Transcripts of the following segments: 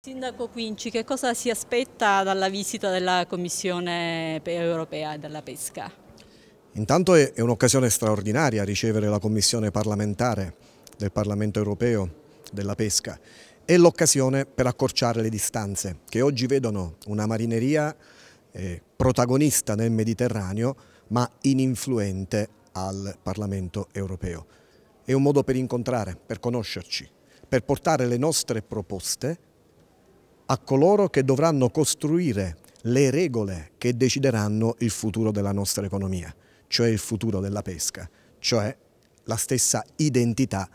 Sindaco Quinci, che cosa si aspetta dalla visita della Commissione europea della pesca? Intanto è, un'occasione straordinaria ricevere la Commissione parlamentare del Parlamento europeo della pesca. È l'occasione per accorciare le distanze che oggi vedono una marineria eh, protagonista nel Mediterraneo ma ininfluente al Parlamento europeo. È un modo per incontrare, per conoscerci, per portare le nostre proposte a coloro che dovranno costruire le regole che decideranno il futuro della nostra economia, cioè il futuro della pesca, cioè la stessa identità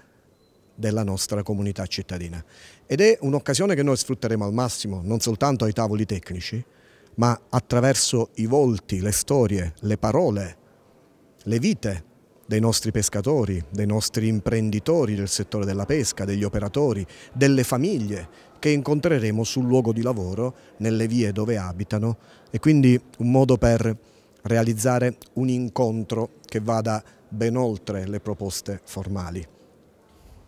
della nostra comunità cittadina. Ed è un'occasione che noi sfrutteremo al massimo, non soltanto ai tavoli tecnici, ma attraverso i volti, le storie, le parole, le vite dei nostri pescatori, dei nostri imprenditori del settore della pesca, degli operatori, delle famiglie che incontreremo sul luogo di lavoro, nelle vie dove abitano e quindi un modo per realizzare un incontro che vada ben oltre le proposte formali.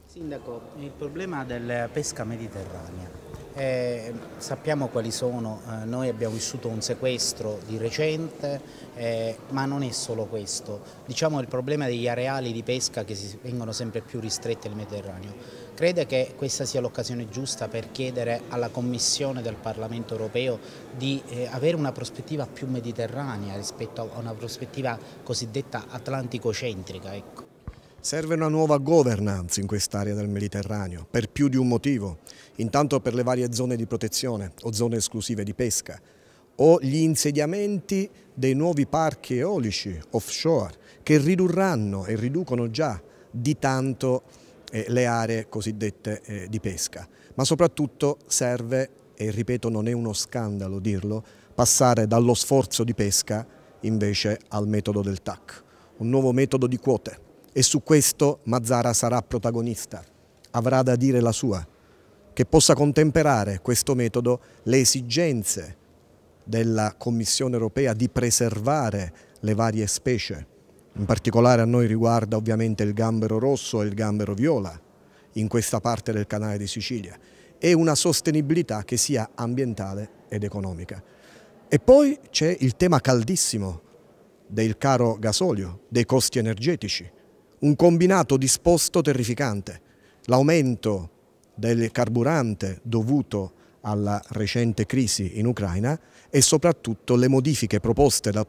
Sindaco, il problema della pesca mediterranea eh, sappiamo quali sono, eh, noi abbiamo vissuto un sequestro di recente, eh, ma non è solo questo. Diciamo il problema degli areali di pesca che si, vengono sempre più ristretti nel Mediterraneo. Crede che questa sia l'occasione giusta per chiedere alla Commissione del Parlamento europeo di eh, avere una prospettiva più mediterranea rispetto a una prospettiva cosiddetta atlantico-centrica? Ecco. Serve una nuova governance in quest'area del Mediterraneo, per più di un motivo. Intanto per le varie zone di protezione o zone esclusive di pesca, o gli insediamenti dei nuovi parchi eolici offshore che ridurranno e riducono già di tanto eh, le aree cosiddette eh, di pesca. Ma soprattutto serve, e ripeto non è uno scandalo dirlo, passare dallo sforzo di pesca invece al metodo del TAC, un nuovo metodo di quote e su questo Mazzara sarà protagonista, avrà da dire la sua, che possa contemperare questo metodo le esigenze della Commissione europea di preservare le varie specie. In particolare a noi riguarda ovviamente il gambero rosso e il gambero viola in questa parte del canale di Sicilia e una sostenibilità che sia ambientale ed economica. E poi c'è il tema caldissimo del caro gasolio, dei costi energetici un combinato disposto terrificante. L'aumento del carburante dovuto alla recente crisi in Ucraina e soprattutto le modifiche proposte dal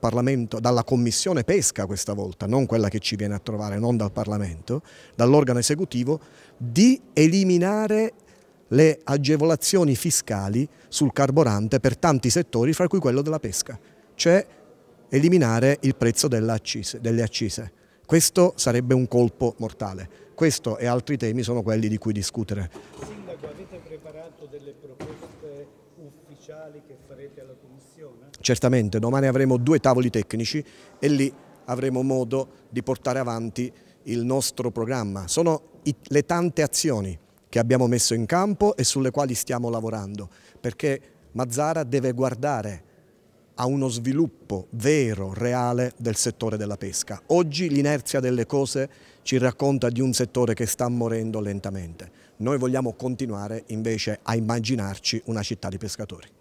dalla Commissione Pesca questa volta, non quella che ci viene a trovare, non dal Parlamento, dall'organo esecutivo, di eliminare le agevolazioni fiscali sul carburante per tanti settori, fra cui quello della pesca, cioè eliminare il prezzo delle accise. Questo sarebbe un colpo mortale. Questo e altri temi sono quelli di cui discutere. Sindaco, avete preparato delle proposte ufficiali che farete alla Commissione? Certamente, domani avremo due tavoli tecnici e lì avremo modo di portare avanti il nostro programma. Sono le tante azioni che abbiamo messo in campo e sulle quali stiamo lavorando, perché Mazzara deve guardare a uno sviluppo vero, reale del settore della pesca. Oggi l'inerzia delle cose ci racconta di un settore che sta morendo lentamente. Noi vogliamo continuare invece a immaginarci una città di pescatori.